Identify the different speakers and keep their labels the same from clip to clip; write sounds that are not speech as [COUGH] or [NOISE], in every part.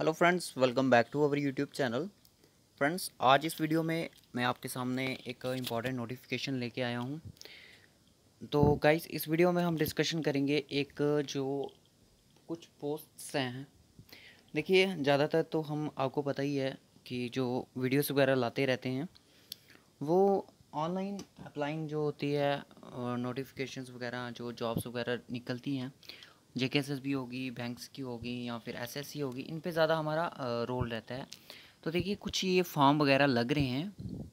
Speaker 1: Hello friends welcome back to our YouTube channel friends आज इस video में मैं आपके सामने एक इम्पॉर्टेंट नोटिफिकेशन लेके आया हूँ तो गाइस इस वीडियो में हम डिस्कशन करेंगे एक जो कुछ पोस्ट्स हैं देखिए ज़्यादातर तो हम आपको पता ही है कि जो वीडियोस वगैरह लाते रहते हैं वो ऑनलाइन अप्लाइंग जो होती है नोटिफिकेशन वगैरह जो जॉब्स वगैरह निकलती हैं जे के होगी बैंक्स की होगी या फिर एस होगी इन पर ज़्यादा हमारा रोल रहता है तो देखिए कुछ ये फॉर्म वगैरह लग रहे हैं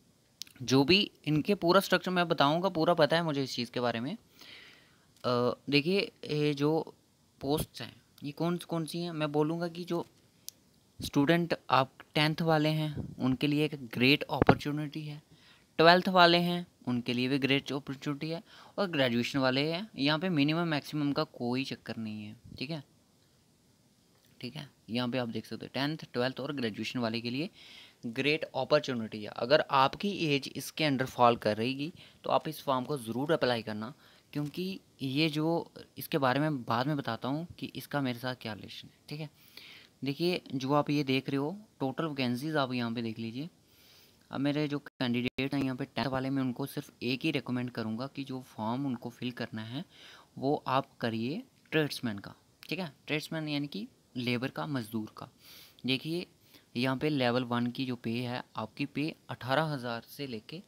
Speaker 1: जो भी इनके पूरा स्ट्रक्चर मैं बताऊंगा पूरा पता है मुझे इस चीज़ के बारे में देखिए ये जो पोस्ट्स हैं ये कौन कौन सी हैं मैं बोलूँगा कि जो स्टूडेंट आप टेंथ वाले हैं उनके लिए एक ग्रेट अपॉर्चुनिटी है ट्वेल्थ वाले हैं उनके लिए भी ग्रेट अपॉर्चुनिटी है और ग्रेजुएशन वाले हैं यहाँ पे मिनिमम मैक्सिमम का कोई चक्कर नहीं है ठीक है ठीक है यहाँ पे आप देख सकते हो टेंथ ट्वेल्थ और ग्रेजुएशन वाले के लिए ग्रेट अपॉर्चुनिटी है अगर आपकी एज इसके अंडर फॉल कर रहेगी तो आप इस फॉर्म को ज़रूर अप्लाई करना क्योंकि ये जो इसके बारे में बाद में बताता हूँ कि इसका मेरे साथ क्या रिलेशन है ठीक है देखिए जो आप ये देख रहे हो टोटल वैकेंसीज आप यहाँ पे देख लीजिए अब मेरे जो कैंडिडेट हैं यहाँ पे टेंथ वाले में उनको सिर्फ एक ही रिकमेंड करूँगा कि जो फॉर्म उनको फिल करना है वो आप करिए ट्रेड्समैन का ठीक है ट्रेड्समैन यानी कि लेबर का मज़दूर का देखिए यहाँ पे लेवल वन की जो पे है आपकी पे अठारह हज़ार से लेके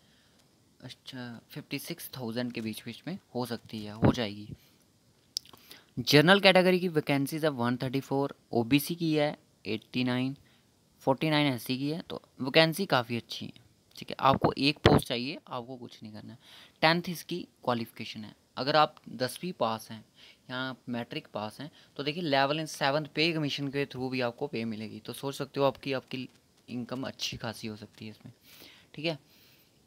Speaker 1: अच्छा फिफ्टी सिक्स थाउजेंड के बीच बीच में हो सकती है हो जाएगी जनरल कैटेगरी की वैकेंसीज है one thirty four O B C की है eighty nine forty nine S की है तो वैकेंसी काफ़ी अच्छी है ठीक है आपको एक पोस्ट चाहिए आपको कुछ नहीं करना है टेंथ इसकी क्वालिफिकेशन है अगर आप दसवीं पास हैं या मैट्रिक पास हैं तो देखिए level in seventh pay commission के थ्रू भी आपको पे मिलेगी तो सोच सकते हो आपकी आपकी इनकम अच्छी खासी हो सकती है इसमें ठीक है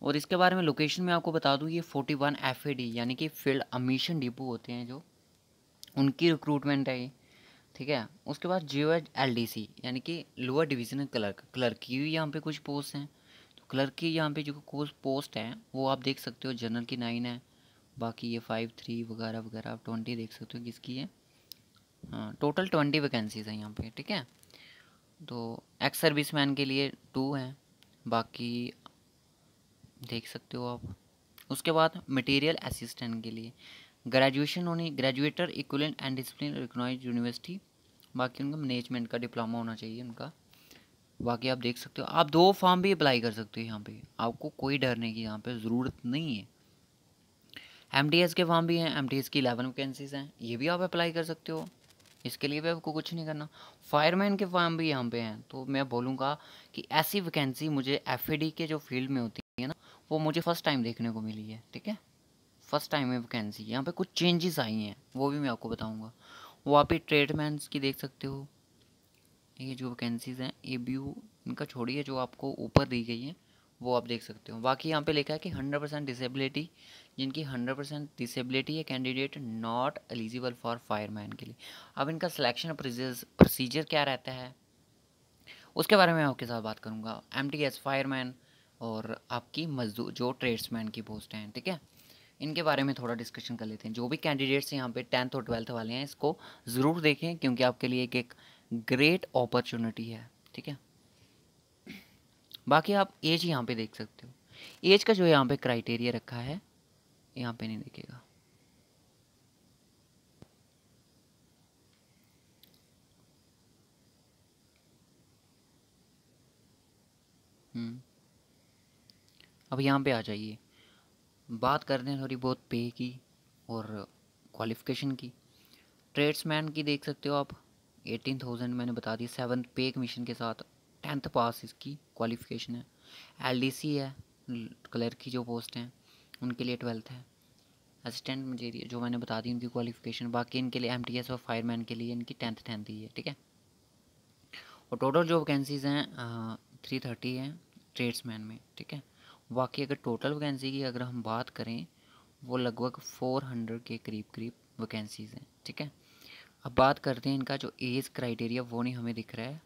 Speaker 1: और इसके बारे में लोकेशन में आपको बता दूँ ये forty one F A D यानी कि फील्ड अमीशन डिपो होते हैं जो उनकी रिक्रूटमेंट है ये ठीक है उसके बाद जियो एल डी सी यानी कि लोअर डिविजनल क्लर्क क्लर्क की भी यहाँ पे कुछ पोस्ट हैं तो क्लर्क की यहाँ पे जो कुछ पोस्ट हैं वो आप देख सकते हो जनरल की नाइन है बाकी ये फाइव थ्री वगैरह वगैरह आप ट्वेंटी देख सकते हो किसकी है हाँ टोटल ट्वेंटी वैकेंसीज हैं यहाँ पे ठीक है तो एक्स सर्विस मैन के लिए टू हैं बाकी देख सकते हो आप उसके बाद मटेरियल असिस्टेंट के लिए ग्रेजुएशन होनी graduate or equal and discipline recognise university बाकी उनका मैनेजमेंट का डिप्लोमा होना चाहिए उनका बाकी आप देख सकते हो आप दो फॉर्म भी अप्लाई कर सकते हो यहाँ पे आपको कोई डरने की यहाँ पे ज़रूरत नहीं है एम के फॉर्म भी हैं एम की इलेवन वैकेंसीज हैं ये भी आप अप्लाई कर सकते हो इसके लिए भी आपको कुछ नहीं करना फायरमैन के फॉर्म भी यहाँ पे हैं तो मैं बोलूँगा कि ऐसी वैकेंसी मुझे एफ के जो फील्ड में होती है ना वो मुझे फर्स्ट टाइम देखने को मिली है ठीक है फर्स्ट टाइम है वैकेंसी यहाँ पे कुछ चेंजेस आई हैं वो भी मैं आपको बताऊँगा वहाँ पे ट्रेडमैन की देख सकते हो ये जो वैकेंसीज़ हैं ए बी यू इनका छोड़िए जो आपको ऊपर दी गई है वो आप देख सकते हो बाकी यहाँ पे लिखा है कि हंड्रेड परसेंट डिसेबिलिटी जिनकी हंड्रेड परसेंट डिसेबिलिटी है candidate not eligible for fireman के लिए अब इनका सिलेक्शन प्रोसीजर क्या रहता है उसके बारे में आपके साथ बात करूँगा एम टी एस फायरमैन और आपकी मजदूर जो ट्रेड्समैन की पोस्ट हैं ठीक है इनके बारे में थोड़ा डिस्कशन कर लेते हैं जो भी कैंडिडेट्स यहाँ पे टेंथ और ट्वेल्थ वाले हैं इसको ज़रूर देखें क्योंकि आपके लिए एक एक ग्रेट अपॉर्चुनिटी है ठीक है बाकी आप एज यहाँ पे देख सकते हो एज का जो यहाँ पे क्राइटेरिया रखा है यहाँ पे नहीं देखेगा हम्म। अब यहाँ पे आ जाइए बात करते हैं थोड़ी बहुत पे की और क्वालिफ़िकेशन की ट्रेड्समैन की देख सकते हो आप एटीन थाउजेंड मैंने बता दी सेवन्थ पे कमीशन के साथ टेंथ पास इसकी क्वालिफ़िकेशन है एल है क्लर्क की जो पोस्ट हैं उनके लिए ट्वेल्थ है असिस्टेंट मजेरिया जो मैंने बता दी उनकी क्वालिफ़िकेशन बाकी इनके लिए एम और फायरमैन के लिए इनकी टेंथ टेंथ ही है ठीक है और टोटल जो वैकेंसीज़ हैं थ्री थर्टी हैं ट्रेड्समैन में ठीक है बाकी अगर टोटल वैकेंसी की अगर हम बात करें वो लगभग फोर हंड्रेड के करीब करीब वैकेंसीज़ हैं ठीक है अब बात करते हैं इनका जो एज क्राइटेरिया वो नहीं हमें दिख रहा है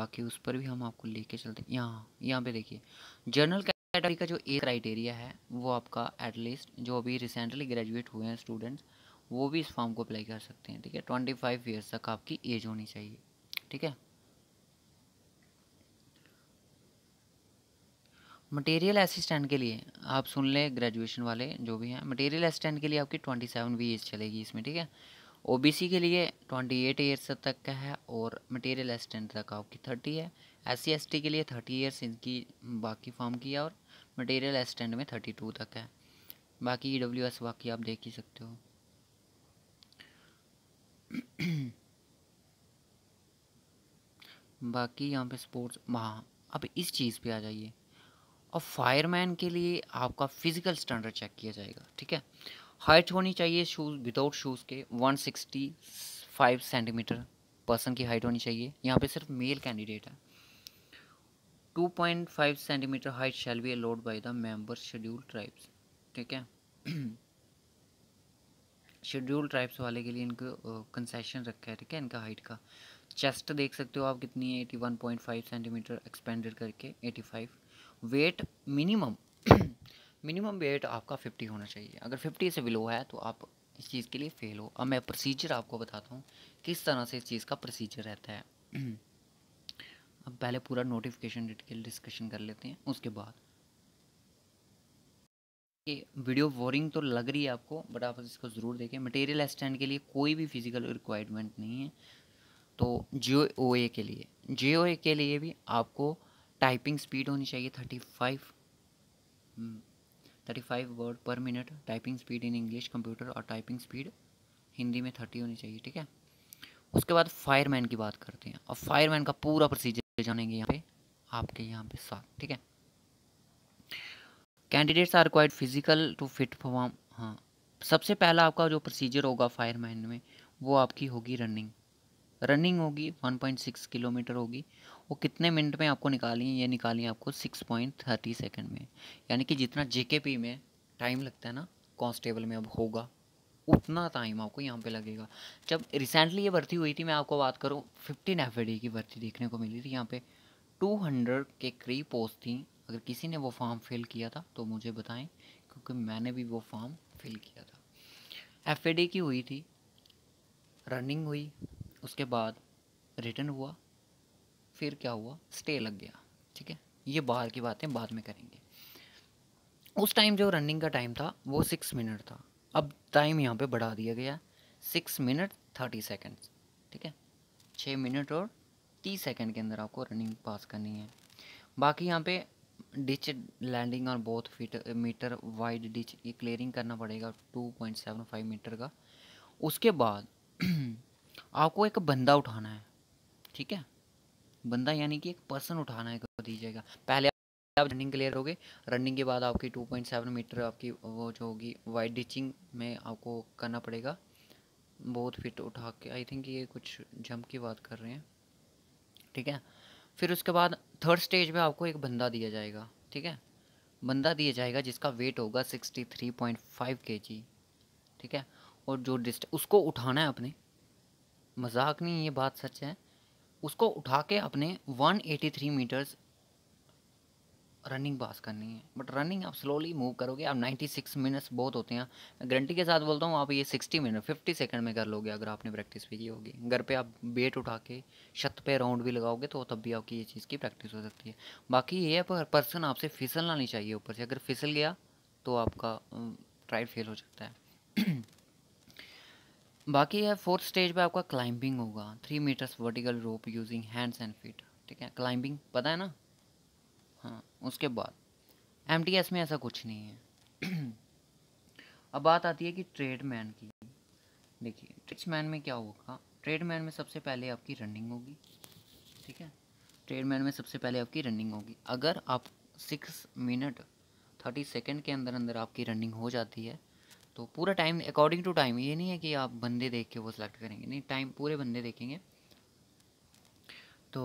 Speaker 1: बाकी उस पर भी हम आपको लेके चलते हैं यहाँ यहाँ पे देखिए जनरल कैटेगरी का जो एज क्राइटेरिया है वो आपका एटलीस्ट जो अभी रिसेंटली ग्रेजुएट हुए हैं स्टूडेंट्स वो भी इस फॉर्म को अप्लाई कर सकते हैं ठीक है ट्वेंटी फाइव ईयर्स तक आपकी एज होनी चाहिए ठीक है मटेरियल असिस्टेंट के लिए आप सुन लें ग्रेजुएशन वाले जो भी हैं मटेरियल असिस्टेंट के लिए आपकी ट्वेंटी सेवन वी एज चलेगी इसमें ठीक है ओबीसी के लिए ट्वेंटी एट ईयर्स तक का है और मटेरियल असिस्टेंट तक आपकी थर्टी है एस सी के लिए थर्टी ईयर्स इनकी बाकी फॉर्म की है और मटेरियल असिस्टेंट में थर्टी टू तक है बाकी ई e एस बाकी आप देख ही सकते हो बाकी यहाँ पे स्पोर्ट्स हाँ अब इस चीज़ पे आ जाइए और फायरमैन के लिए आपका फिजिकल स्टैंडर्ड चेक किया जाएगा ठीक है हाइट होनी चाहिए शूज़ विदाउट शूज़ के 165 सेंटीमीटर पर्सन की हाइट होनी चाहिए यहाँ पे सिर्फ मेल कैंडिडेट है 2.5 centimetre height shall be allowed by the member schedule tribes ठीक है शेड्यूल [CLEARS THROAT] ट्राइब्स वाले के लिए इनको कंसेशन रखा है ठीक है इनका हाइट का चेस्ट देख सकते हो आप कितनी है फाइव सेंटीमीटर एक्सपेंडेड करके five weight minimum minimum weight आपका 50 होना चाहिए अगर 50 से बिलो है तो आप इस चीज़ के लिए फेल हो अब मैं प्रोसीजर आपको बताता हूँ किस तरह से इस चीज़ का प्रोसीजर रहता है अब पहले पूरा नोटिफिकेशन डिटेल डिस्कशन कर लेते हैं उसके बाद ये वीडियो बोरिंग तो लग रही है आपको बट आप इसको ज़रूर देखें मटेरियल स्टैंड के लिए कोई भी फिजिकल रिक्वायरमेंट नहीं है तो जे के लिए जे के लिए भी आपको टाइपिंग स्पीड होनी चाहिए thirty five thirty five word per minute typing speed in English computer और टाइपिंग स्पीड हिंदी में थर्टी होनी चाहिए ठीक है उसके बाद फायरमैन की बात करते हैं और फायरमैन का पूरा प्रोसीजर जानेंगे यहाँ पे आपके यहाँ पे साथ ठीक है candidates are quite physical to fit form हाँ सबसे पहला आपका जो प्रोसीजर होगा फायरमैन में वो आपकी होगी रनिंग रनिंग होगी 1.6 किलोमीटर होगी वो कितने मिनट में आपको निकाली है ये निकाली है आपको 6.30 सेकेंड में यानी कि जितना जेकेपी में टाइम लगता है ना कॉन्स्टेबल में अब होगा उतना टाइम आपको यहाँ पे लगेगा जब रिसेंटली ये भर्ती हुई थी मैं आपको बात करूँ फिफ्टीन एफ की भर्ती देखने को मिली थी यहाँ पर टू के करीब पोस्ट थी अगर किसी ने वो फॉर्म फिल किया था तो मुझे बताएं क्योंकि मैंने भी वो फॉर्म फिल किया था एफ की हुई थी रनिंग हुई उसके बाद रिटर्न हुआ फिर क्या हुआ स्टे लग गया ठीक है ये बाहर की बातें बाद में करेंगे उस टाइम जो रनिंग का टाइम था वो सिक्स मिनट था अब टाइम यहाँ पे बढ़ा दिया गया सिक्स मिनट थर्टी सेकेंड्स ठीक है छः मिनट और तीस सेकेंड के अंदर आपको रनिंग पास करनी है बाकी यहाँ पे डिच लैंडिंग और both feet metre wide ditch ये क्लियरिंग करना पड़ेगा two point seven five metre का उसके बाद [CLEARS THROAT] आपको एक बंदा उठाना है ठीक है बंदा यानी कि एक पर्सन उठाना है कर दीजिएगा पहले आप रनिंग क्लियर होगे रनिंग के बाद आपकी 2.7 मीटर आपकी वो जो होगी वाइड डिचिंग में आपको करना पड़ेगा बहुत फिट उठा के आई थिंक ये कुछ जंप की बात कर रहे हैं ठीक है फिर उसके बाद थर्ड स्टेज में आपको एक बंदा दिया जाएगा ठीक है बंदा दिया जाएगा जिसका वेट होगा सिक्सटी थ्री पॉइंट फाइव के जी ठीक है और जो डिस्ट उसको उठाना है अपने मजाक नहीं ये बात सच है उसको उठा के अपने 183 मीटर्स रनिंग पास करनी है बट रनिंग आप स्लोली मूव करोगे आप 96 मिनट्स बहुत होते हैं मैं गारंटी के साथ बोलता हूँ आप ये 60 मिनट 50 सेकंड में कर लोगे अगर आपने प्रैक्टिस भी की होगी घर पे आप वेट उठा के छत पे राउंड भी लगाओगे तो तब भी आपकी ये चीज़ की प्रैक्टिस हो सकती है बाकी ये है पर पर्सन आपसे फिसलना नहीं चाहिए ऊपर से अगर फिसल गया तो आपका ट्राइड फेल हो सकता है बाकी है फोर्थ स्टेज पे आपका क्लाइंबिंग होगा three metres vertical rope using hands and feet ठीक है क्लाइंबिंग पता है ना हाँ उसके बाद एम में ऐसा कुछ नहीं है [CLEARS THROAT] अब बात आती है कि मैन की देखिए मैन में क्या होगा मैन में सबसे पहले आपकी रनिंग होगी ठीक है मैन में सबसे पहले आपकी रनिंग होगी अगर आप सिक्स मिनट थर्टी सेकेंड के अंदर अंदर आपकी रनिंग हो जाती है तो पूरा टाइम अकॉर्डिंग टू टाइम ये नहीं है कि आप बंदे देख के वो सिलेक्ट करेंगे नहीं टाइम पूरे बंदे देखेंगे तो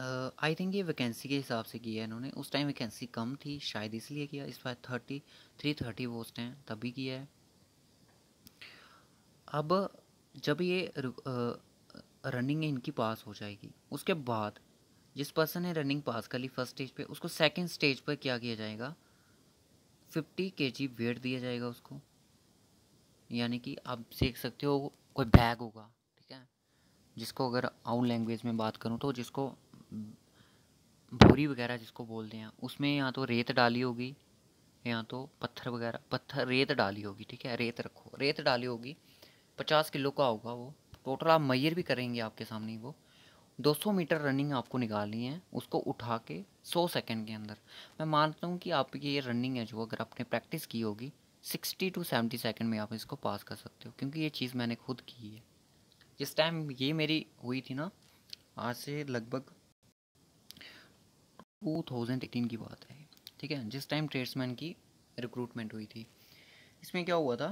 Speaker 1: आई थिंक ये वैकेंसी के हिसाब से किया है इन्होंने उस टाइम वैकेंसी कम थी शायद इसलिए किया इस बार थर्टी थ्री थर्टी पोस्ट हैं तभी किया है अब जब ये रनिंग इनकी पास हो जाएगी उसके बाद जिस पर्सन ने रनिंग पास कर ली फर्स्ट स्टेज पे उसको सेकंड स्टेज पर क्या किया जाएगा फिफ्टी के जी वेट दिया जाएगा उसको यानी कि आप देख सकते हो कोई बैग होगा ठीक है जिसको अगर आउट लैंग्वेज में बात करूँ तो जिसको भूरी वगैरह जिसको बोलते हैं उसमें या तो रेत डाली होगी या तो पत्थर वगैरह पत्थर रेत डाली होगी ठीक है रेत रखो रेत डाली होगी पचास किलो का होगा वो टोटल आप मैयर भी करेंगे आपके सामने वो 200 मीटर रनिंग आपको निकालनी है उसको उठा के 100 सेकंड के अंदर मैं मानता हूँ कि आपकी ये रनिंग है जो अगर आपने प्रैक्टिस की होगी सिक्सटी टू सेवेंटी सेकेंड में आप इसको पास कर सकते हो क्योंकि ये चीज़ मैंने खुद की है जिस टाइम ये मेरी हुई थी ना आज से लगभग टू थाउजेंड एटीन की बात है ठीक है जिस टाइम ट्रेड्समैन की रिक्रूटमेंट हुई थी इसमें क्या हुआ था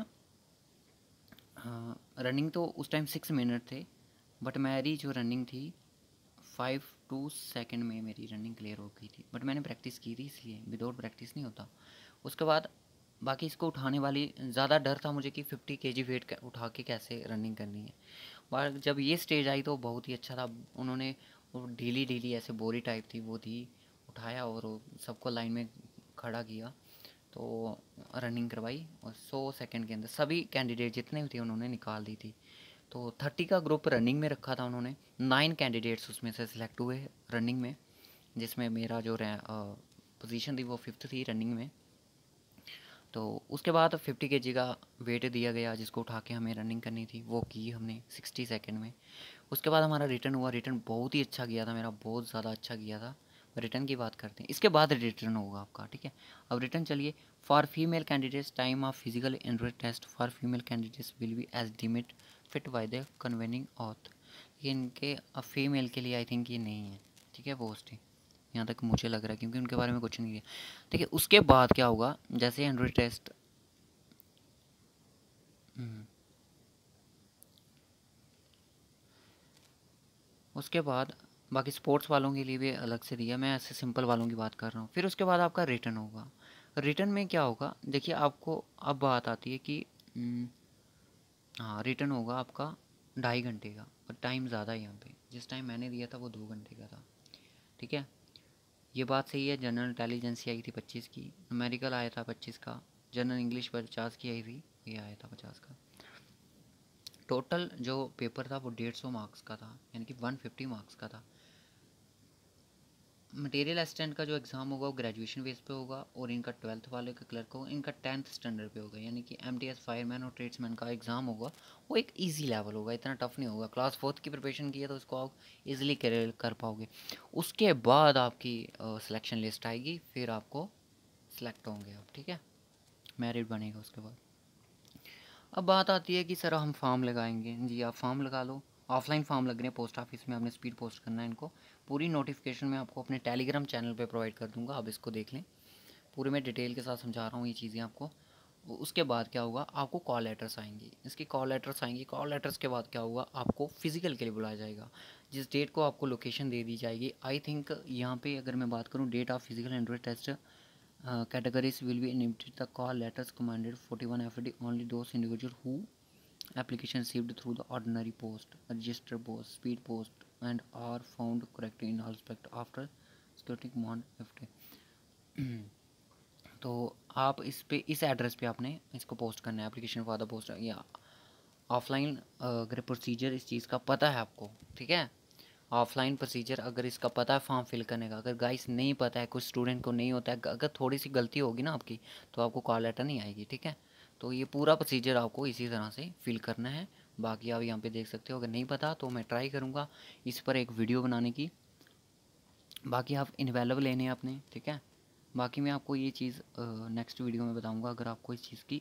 Speaker 1: आ, हाँ, रनिंग तो उस टाइम सिक्स मिनट थे बट मेरी जो रनिंग थी फाइव टू सेकेंड में मेरी रनिंग क्लियर हो गई थी बट मैंने प्रैक्टिस की थी इसलिए विदाउट प्रैक्टिस नहीं होता उसके बाद बाकी इसको उठाने वाली ज़्यादा डर था मुझे कि फिफ्टी के जी वेट उठा के कैसे रनिंग करनी है बार जब ये स्टेज आई तो बहुत ही अच्छा था उन्होंने वो ढीली ढीली ऐसे बोरी टाइप थी वो थी उठाया और सबको लाइन में खड़ा किया तो रनिंग करवाई और सौ सेकेंड के अंदर सभी कैंडिडेट जितने भी थे उन्होंने निकाल दी थी तो थर्टी का ग्रुप रनिंग में रखा था उन्होंने नाइन कैंडिडेट्स उसमें से सिलेक्ट हुए रनिंग में जिसमें मेरा जो पोजीशन थी वो फिफ्थ थी रनिंग में तो उसके बाद फिफ्टी के का वेट दिया गया जिसको उठा के हमें रनिंग करनी थी वो की हमने सिक्सटी सेकेंड में उसके बाद हमारा रिटर्न हुआ रिटर्न बहुत ही अच्छा गया था मेरा बहुत ज़्यादा अच्छा गया था रिटर्न की बात करते हैं इसके बाद रिटर्न होगा आपका ठीक है अब रिटर्न चलिए for female candidates time of physical endurance test for female candidates will be as deemed fit by the convening auth ये इनके फीमेल के लिए आई थिंक ये नहीं है ठीक है पोस्टिंग यहाँ तक मुझे लग रहा है क्योंकि उनके बारे में कुछ नहीं है ठीक है उसके बाद क्या होगा जैसे एंड्रॉयड टेस्ट हम्म। उसके बाद बाकी स्पोर्ट्स वालों के लिए भी अलग से दिया मैं ऐसे सिंपल वालों की बात कर रहा हूँ फिर उसके बाद आपका रिटर्न होगा रिटर्न में क्या होगा देखिए आपको अब बात आती है कि हम्म, हाँ रिटर्न होगा आपका ढाई घंटे का और टाइम ज़्यादा है यहाँ पे जिस टाइम मैंने दिया था वो दो घंटे का था ठीक है ये बात सही है जनरल इंटेलिजेंस ही आई थी पच्चीस की अमेरिकल आया था पच्चीस का जनरल इंग्लिश पचास की आई थी ये आया था पचास का टोटल जो पेपर था वो डेढ़ सौ मार्क्स का था यानी कि वन फिफ्टी मार्क्स का था मटेरियल असिस्टेंट का जो एग्ज़ाम होगा वो ग्रेजुएशन बेस पे होगा और इनका ट्वेल्थ वाले का क्लर्क होगा इनका टेंथ स्टैंडर्ड पे होगा यानी कि एम टी एस फायरमैन और ट्रेड्समैन का एग्ज़ाम होगा वो एक इजी लेवल होगा इतना टफ नहीं होगा क्लास फोर्थ की प्रिपरेशन की है तो उसको आप इजीली कर, कर पाओगे उसके बाद आपकी सिलेक्शन लिस्ट आएगी फिर आपको सिलेक्ट होंगे आप ठीक है मेरिट बनेगा उसके बाद अब बात आती है कि सर हम फॉर्म लगाएंगे जी आप फॉर्म लगा लो ऑफलाइन फॉर्म लग रहे हैं पोस्ट ऑफिस में आपने स्पीड पोस्ट करना है इनको पूरी नोटिफिकेशन मैं आपको अपने टेलीग्राम चैनल पर प्रोवाइड कर दूँगा आप इसको देख लें पूरे मैं डिटेल के साथ समझा रहा हूँ ये चीज़ें आपको उसके बाद क्या होगा आपको कॉल लेटर्स आएंगी इसके कॉल लेटर्स आएंगी कॉल लेटर्स के बाद क्या होगा आपको फिज़िकल के लिए बुलाया जाएगा जिस डेट को आपको लोकेशन दे दी जाएगी आई थिंक यहाँ पे अगर मैं बात करूँ date of physical android test categories will be limited the call letters commanded 41 FD only those individual who application received through the ordinary post, register post, speed post, and are found correct in all respect after security command F [CLEARS THROAT] तो आप इस पे इस address पे आपने इसको post करना है एप्लीकेशन फॉर द पोस्ट या ऑफलाइन अगर प्रोसीजर इस चीज़ का पता है आपको ठीक है ऑफलाइन प्रोसीजर अगर इसका पता है फॉर्म फिल करने का अगर गाइस नहीं पता है कुछ स्टूडेंट को नहीं होता है अगर थोड़ी सी गलती होगी ना आपकी तो आपको कॉल लेटर नहीं आएगी ठीक है तो ये पूरा प्रोसीजर आपको इसी तरह से फिल करना है बाकी आप यहाँ पे देख सकते हो अगर नहीं पता तो मैं ट्राई करूँगा इस पर एक वीडियो बनाने की बाकी आप इन्वेलव लेने हैं अपने ठीक है बाकी मैं आपको ये चीज़ नेक्स्ट वीडियो में बताऊँगा अगर आपको इस चीज़ की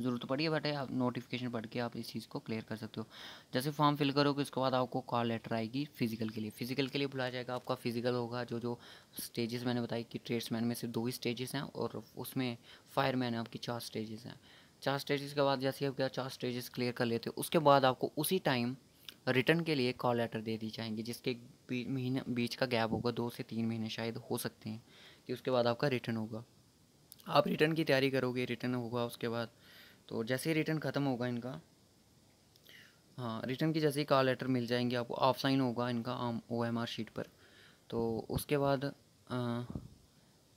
Speaker 1: ज़रूरत पड़ी है बट आप नोटिफिकेशन पढ़ के आप इस चीज़ को क्लियर कर सकते हो जैसे फॉर्म फिल करोगे उसके बाद आपको कॉल लेटर आएगी फिजिकल के लिए फिजिकल के लिए बुलाया जाएगा आपका फिजिकल होगा जो जो स्टेजेस मैंने बताई कि ट्रेड्समैन में सिर्फ दो ही स्टेजेस हैं और उसमें फायरमैन आपकी चार स्टेजेस हैं चार स्टेजेस के बाद जैसे आप चार स्टेजेस क्लियर कर लेते हो उसके बाद आपको उसी टाइम रिटर्न के लिए कॉल लेटर दे दी जाएंगी जिसके महीने बीच का गैप होगा दो से तीन महीने शायद हो सकते हैं कि उसके बाद आपका रिटर्न होगा आप रिटर्न की तैयारी करोगे रिटर्न होगा उसके बाद तो जैसे ही रिटर्न ख़त्म होगा इनका हाँ रिटर्न की जैसे ही कॉल लेटर मिल जाएंगे आपको ऑफ साइन होगा इनका ओ एम आर शीट पर तो उसके बाद आ,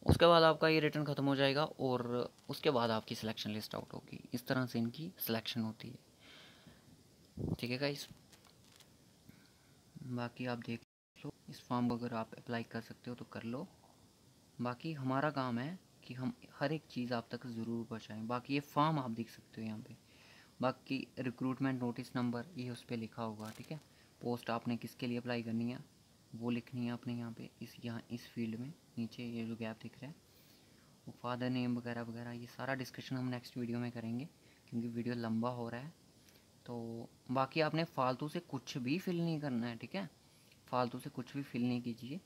Speaker 1: उसके बाद आपका ये रिटर्न ख़त्म हो जाएगा और उसके बाद आपकी सिलेक्शन लिस्ट आउट होगी इस तरह से इनकी सिलेक्शन होती है ठीक है गाइस बाकी आप देख लो इस फॉर्म को अगर आप अप्लाई कर सकते हो तो कर लो बाकी हमारा काम है कि हम हर एक चीज़ आप तक ज़रूर पहुँचाएँ बाकी ये फॉर्म आप देख सकते हो यहाँ पर बाकी रिक्रूटमेंट नोटिस नंबर ये उस पर लिखा होगा ठीक है पोस्ट आपने किसके लिए अप्लाई करनी है वो लिखनी है आपने यहाँ पे इस यहाँ इस फील्ड में नीचे ये जो गैप दिख रहा है वो फादर नेम वगैरह वगैरह ये सारा डिस्कशन हम नेक्स्ट वीडियो में करेंगे क्योंकि वीडियो लंबा हो रहा है तो बाकी आपने फ़ालतू से कुछ भी फिल नहीं करना है ठीक है फ़ालतू से कुछ भी फिल नहीं कीजिए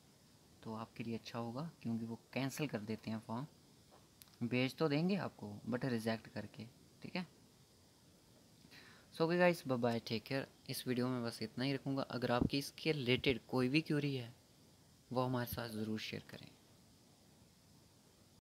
Speaker 1: तो आपके लिए अच्छा होगा क्योंकि वो कैंसिल कर देते हैं फॉर्म भेज तो देंगे आपको बट रिजेक्ट करके ठीक है so okay guys bye take care इस वीडियो में बस इतना ही रखूँगा अगर आपकी इसके रिलेटेड कोई भी क्यूरी है वो हमारे साथ ज़रूर शेयर करें